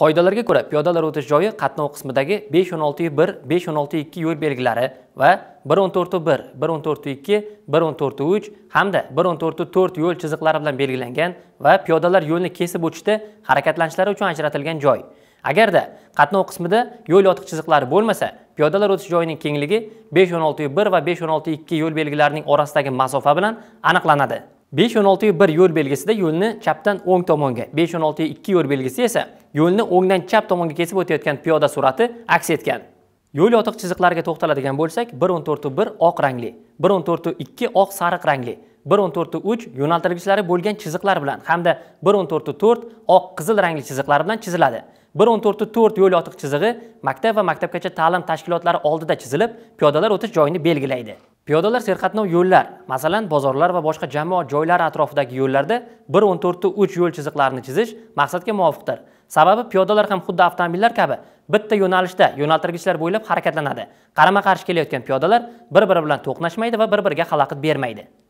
Qoidalarga ko'ra, piyodalar o'tish joyi qatnov qismidagi 516.1, 516.2 yo'l belgilari va 114.1, 114.2, 114.3 hamda 114.4 yo'l chiziqlari bilan belgilangan va piyodalar yo'lni kesib o'tishda harakatlanishlari uchun ajratilgan joy. Agarda qatnov qismida yo'l yotiq chiziqlari bo'lmasa, piyodalar o'tish joyining kengligi 516.1 va 516.2 yo'l belgilarining orasidagi masofa bilan aniqlanadi. 5-16-1 bir yo'l belgisida yo'lni chapdan o'ng tomonga 5-16-2 yo'l belgisi esa yo'lni o'ngdan chap tomonga kesib o'tayotgan piyoda surati aks etgan yo'l yotiq chiziqlariga to'xtaladigan bo'lsak 1-14-1 oq rangli 1-14-2 oq sariq rangli 1-14-3 yo'naltirgichlari bo'lgan chiziqlar bilan hamda 1-14-4 oq qizil rangli chiziqlar bilan chiziladi 1-14-4 yo'l yotiq chizig'i maktab va maktabgacha ta'lim tashkilotlari oldida chizilib piyodalar o'tish joyini belgilaydi piyodalar serqatnov yo'llar masalan bozorlar va boshqa jamoat joylari atrofidagi yo'llarda 1.14 ta 3 yo'l chiziqlarini chizish maqsadga muvofiqdir sababi piyodalar ham xuddi avtomobillar kabi bitta yo'nalishda yo'naltirgichlar bo'ylab harakatlanadi qarama qarshi kelayotgan piyodalar bir biri bilan to'qnashmaydi va bir biriga xalaqit bermaydi